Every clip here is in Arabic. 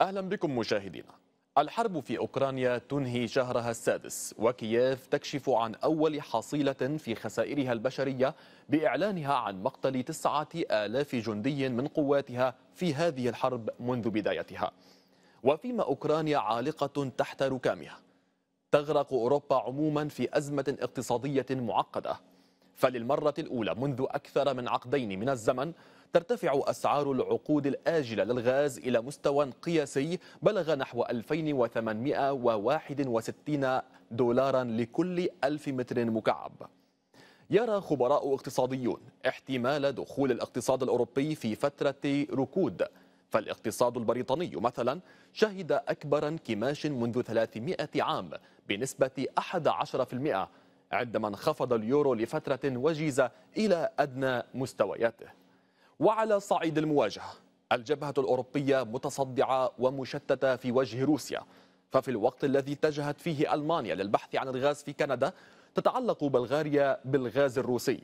أهلا بكم مشاهدينا الحرب في أوكرانيا تنهي شهرها السادس وكييف تكشف عن أول حصيلة في خسائرها البشرية بإعلانها عن مقتل تسعة آلاف جندي من قواتها في هذه الحرب منذ بدايتها وفيما أوكرانيا عالقة تحت ركامها تغرق أوروبا عموما في أزمة اقتصادية معقدة فللمرة الأولى منذ أكثر من عقدين من الزمن ترتفع أسعار العقود الآجلة للغاز إلى مستوى قياسي بلغ نحو 2861 دولارا لكل ألف متر مكعب يرى خبراء اقتصاديون احتمال دخول الاقتصاد الأوروبي في فترة ركود فالاقتصاد البريطاني مثلا شهد أكبر انكماش منذ 300 عام بنسبة 11% عندما انخفض اليورو لفترة وجيزة إلى أدنى مستوياته وعلى صعيد المواجهة الجبهة الأوروبية متصدعة ومشتتة في وجه روسيا ففي الوقت الذي اتجهت فيه ألمانيا للبحث عن الغاز في كندا تتعلق بلغاريا بالغاز الروسي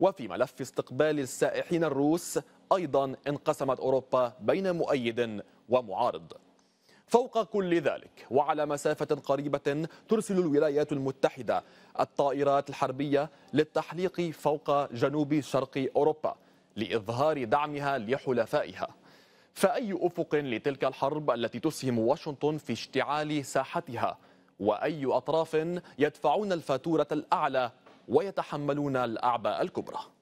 وفي ملف استقبال السائحين الروس أيضا انقسمت أوروبا بين مؤيد ومعارض فوق كل ذلك وعلى مسافة قريبة ترسل الولايات المتحدة الطائرات الحربية للتحليق فوق جنوب شرق أوروبا لإظهار دعمها لحلفائها فأي أفق لتلك الحرب التي تسهم واشنطن في اشتعال ساحتها وأي أطراف يدفعون الفاتورة الأعلى ويتحملون الأعباء الكبرى